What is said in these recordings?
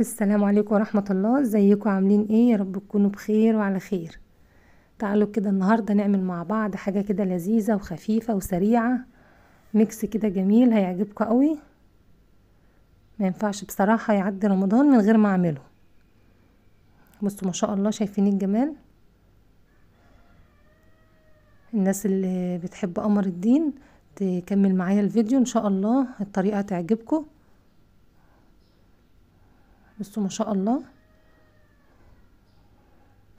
السلام عليكم ورحمة الله ازيكم عاملين ايه يا رب تكونوا بخير وعلى خير تعالوا كده النهاردة نعمل مع بعض حاجة كده لذيذة وخفيفة وسريعة ميكس كده جميل هيعجبكم قوي ما ينفعش بصراحة يعدي رمضان من غير ما اعمله بصوا ما شاء الله شايفين الجمال الناس اللي بتحب قمر الدين تكمل معايا الفيديو ان شاء الله الطريقة تعجبكم بصوا ما شاء الله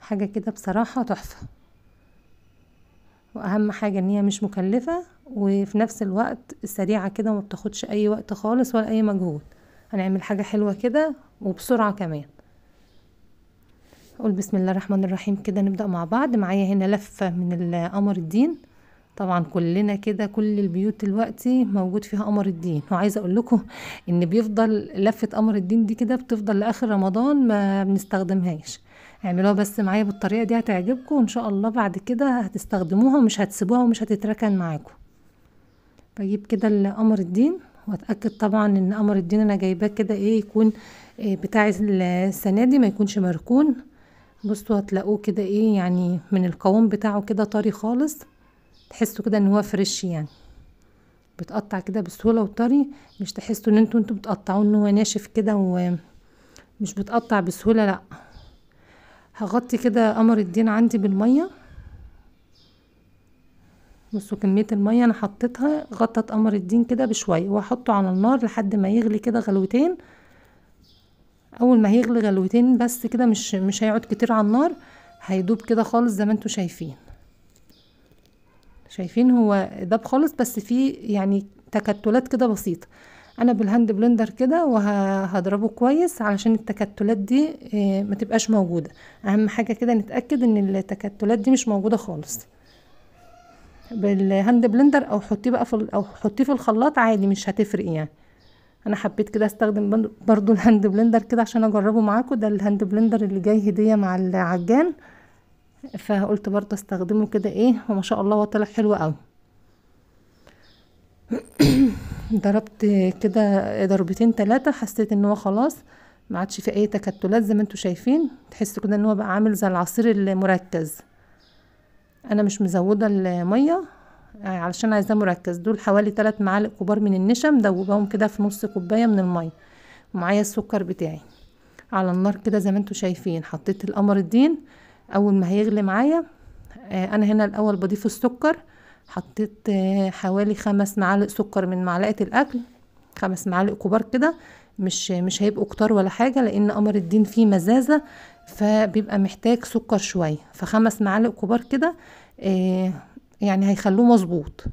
حاجة كده بصراحة تحفة واهم حاجة ان هي مش مكلفة وفي نفس الوقت سريعة كده وما بتاخدش اي وقت خالص ولا اي مجهود هنعمل حاجة حلوة كده وبسرعة كمان اقول بسم الله الرحمن الرحيم كده نبدأ مع بعض معايا هنا لفة من القمر الدين طبعا كلنا كده كل البيوت دلوقتي موجود فيها قمر الدين وعايزه اقول لكم ان بيفضل لفه قمر الدين دي كده بتفضل لاخر رمضان ما بنستخدمهاش اعملوها يعني بس معايا بالطريقه دي هتعجبكم وان شاء الله بعد كده هتستخدموها ومش هتسيبوها ومش هتتركن معاكم بجيب كده قمر الدين واتاكد طبعا ان قمر الدين انا جايباه كده ايه يكون إيه بتاع السنه دي ما يكونش مركون بصوا هتلاقوه كده ايه يعني من القوام بتاعه كده طري خالص تحسوا كده ان هو فريش يعني بتقطع كده بسهوله وطري مش تحسوا ان انتوا انتوا بتقطعوه ان هو ناشف كده ومش بتقطع بسهوله لا هغطي كده قمر الدين عندي بالميه بصوا كميه الميه انا حطيتها غطت قمر الدين كده بشويه وهحطه على النار لحد ما يغلي كده غلوتين اول ما هيغلي غلوتين بس كده مش مش هيقعد كتير على النار هيدوب كده خالص زي ما انتوا شايفين شايفين هو داب خالص بس فيه يعني تكتلات كده بسيطة انا بالهاند بلندر كده وهضربه كويس علشان التكتلات دي آه، ما تبقاش موجودة اهم حاجة كده نتأكد ان التكتلات دي مش موجودة خالص بالهاند بلندر او حطيه بقى في او حطيه في الخلاط عادي مش هتفرق يعني انا حبيت كده استخدم برضو الهاند بلندر كده عشان اجربه معاكم ده الهاند بلندر اللي جاي هدية مع العجان فقلت برضه استخدمه كده ايه وما شاء الله هو طلع حلو قوي ضربت كده ضربتين ثلاثه حسيت ان هو خلاص ما عادش في اي تكتلات زي ما انتم شايفين تحسوا كده ان هو بقى عامل زي العصير المركز انا مش مزوده الميه آه، علشان عايزاه مركز دول حوالي ثلاث معالق كبار من النشا مدوباهم كده في نص كوبايه من الميه ومعايا السكر بتاعي على النار كده زي ما انتم شايفين حطيت القمر الدين اول ما هيغلي معايا آه، انا هنا الاول بضيف السكر حطيت آه، حوالي خمس معالق سكر من معلقه الاكل خمس معالق كبار كده مش مش هيبقوا كتار ولا حاجه لان قمر الدين فيه مزازه فبيبقى محتاج سكر شويه فخمس معالق كبار كده آه، يعني هيخلوه مظبوط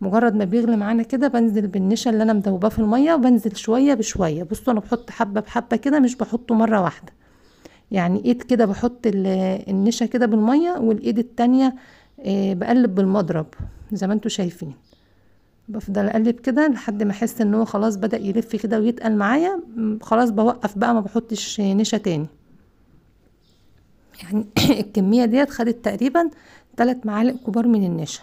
مجرد ما بيغلي معانا كده بنزل بالنشا اللي انا مدوباه في الميه وبنزل شويه بشويه بصوا انا بحط حبه بحبه كده مش بحطه مره واحده يعني ايد كده بحط النشا كده بالمية والايد التانية آه، بقلب بالمضرب زي ما انتوا شايفين بفضل اقلب كده لحد ما احس ان هو خلاص بدا يلف كده ويتقل معايا خلاص بوقف بقى ما بحطش نشا تاني يعني الكميه ديت خدت تقريبا 3 معالق كبار من النشا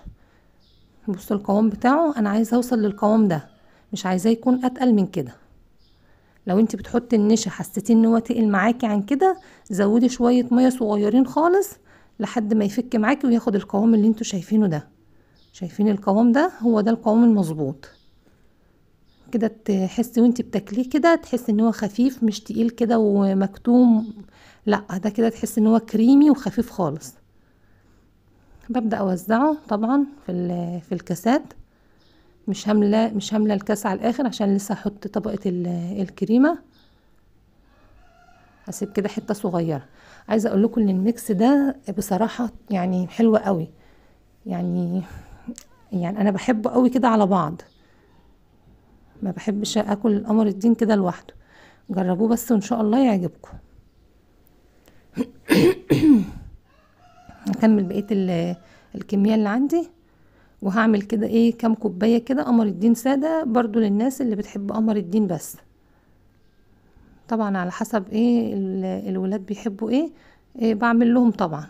بصوا القوام بتاعه انا عايزه اوصل للقوام ده مش عايزاه يكون اتقل من كده لو انت بتحطي النشا حسيتي ان هو تقل معاكي عن كده زودي شويه ميه صغيرين خالص لحد ما يفك معاكي وياخد القوام اللي انتوا شايفينه ده شايفين القوام ده هو ده القوام المظبوط كده تحسي وانت بتاكليه كده تحسي ان هو خفيف مش تقيل كده ومكتوم لا ده كده تحسي ان هو كريمي وخفيف خالص ببدا اوزعه طبعا في في الكاسات مش هامله مش هامله الكاس على الاخر عشان لسه هحط طبقه الكريمه هسيب كده حته صغيره عايزه اقول لكم ان الميكس ده بصراحه يعني حلو قوي يعني يعني انا بحبه قوي كده على بعض ما بحبش اكل القمر الدين كده لوحده جربوه بس وان شاء الله يعجبكم هكمل بقيه الكميه اللي عندي وهعمل كده ايه كام كوبايه كده قمر الدين ساده برضو للناس اللي بتحب قمر الدين بس طبعا على حسب ايه الولاد بيحبوا ايه, إيه بعمل لهم طبعا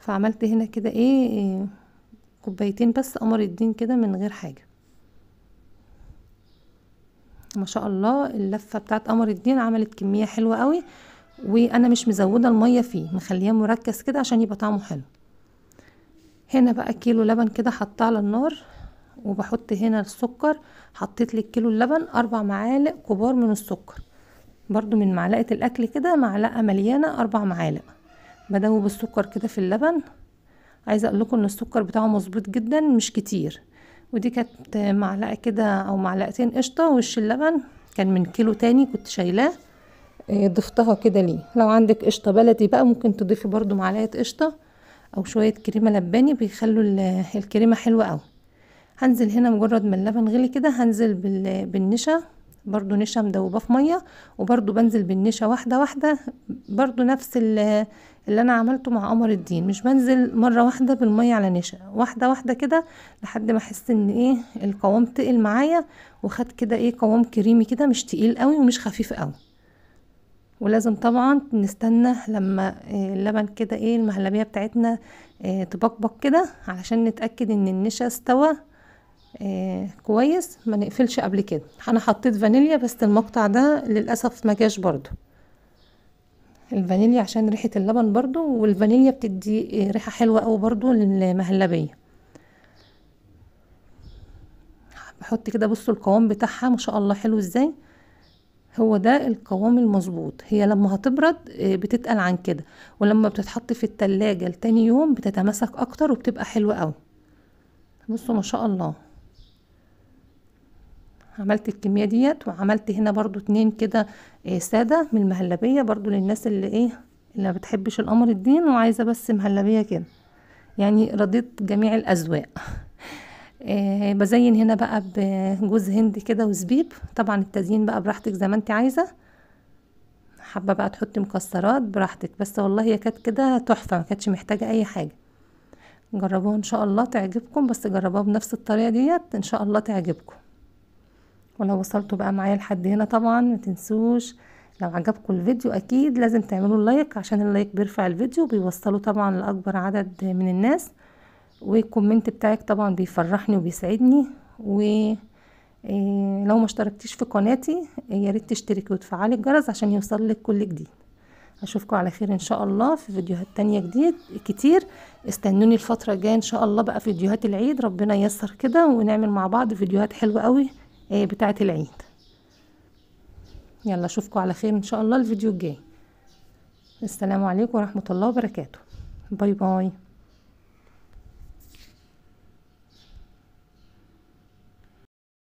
فعملت هنا كده ايه, إيه كوبايتين بس قمر الدين كده من غير حاجه ما شاء الله اللفه بتاعت قمر الدين عملت كميه حلوه قوي وانا مش مزوده الميه فيه مخليه مركز كده عشان يبقى طعمه حلو هنا بقى كيلو لبن كده حطاه على النار وبحط هنا السكر حطيت لي كيلو اللبن اربع معالق كبار من السكر برضو من معلقة الاكل كده معلقة مليانة اربع معالق بدوب السكر كده في اللبن عايزة اقول لكم ان السكر بتاعه مظبوط جدا مش كتير ودي كانت معلقة كده او معلقتين قشطة وش اللبن كان من كيلو تاني كنت شايلاه آه، ضفتها كده ليه لو عندك قشطة بلدي بقى ممكن تضيفي برضو معلقة قشطة او شويه كريمه لباني بيخلوا الكريمه حلوه قوي هنزل هنا مجرد ما اللبن غلي كده هنزل بالنشا برضو نشا مدوبة في مية وبرضو بنزل بالنشا واحدة واحدة برضو نفس اللي انا عملته مع قمر الدين مش بنزل مرة واحدة بالمية على نشا واحدة واحدة كده لحد ما احس ان ايه القوام تقل معايا وخد كده ايه قوام كريمي كده مش تقيل قوي ومش خفيف قوي ولازم طبعا نستنى لما آه، اللبن كده ايه المهلبية بتاعتنا آه، تبقبق كده علشان نتأكد ان النشا استوى آه، كويس ما نقفلش قبل كده انا حطيت فانيليا بس المقطع ده للأسف ما جاش برضو الفانيليا عشان ريحة اللبن برضو والفانيليا بتدي ريحة حلوة قوي برضو للمهلبية بحط كده بصوا القوام بتاعها ما شاء الله حلو ازاي هو ده القوام المظبوط هي لما هتبرد آه، بتتقل عن كده ولما بتتحط في التلاجة لتاني يوم بتتماسك اكتر وبتبقى حلوة قوي بصوا ما شاء الله عملت الكمية ديت وعملت هنا برضو اتنين كده آه، سادة من المهلبية برضو للناس اللي ايه اللي ما بتحبش القمر الدين وعايزة بس مهلبية كده يعني رضيت جميع الأذواق آه، بزين هنا بقى بجوز هند كده وزبيب طبعا التزيين بقى براحتك زي ما انت عايزه حابه بقى تحطي مكسرات براحتك بس والله هي كانت كده تحفه ما كانتش محتاجه اي حاجه جربوها ان شاء الله تعجبكم بس جربوها بنفس الطريقه ديت ان شاء الله تعجبكم ولو وصلتوا بقى معايا لحد هنا طبعا ما تنسوش لو عجبكم الفيديو اكيد لازم تعملوا لايك عشان اللايك بيرفع الفيديو وبيوصله طبعا لاكبر عدد من الناس والكومنت بتاعك طبعا بيفرحني وبيسعدني و آه، لو ما اشتركتيش في قناتي يا ريت تشتركي وتفعلي الجرس عشان يوصلك كل جديد اشوفكم على خير ان شاء الله في فيديوهات تانية جديد كتير استنوني الفترة الجاية ان شاء الله بقى فيديوهات العيد ربنا ييسر كده ونعمل مع بعض فيديوهات حلوة قوي آه، بتاعة العيد يلا اشوفكم على خير ان شاء الله الفيديو الجاي السلام عليكم ورحمة الله وبركاته باي باي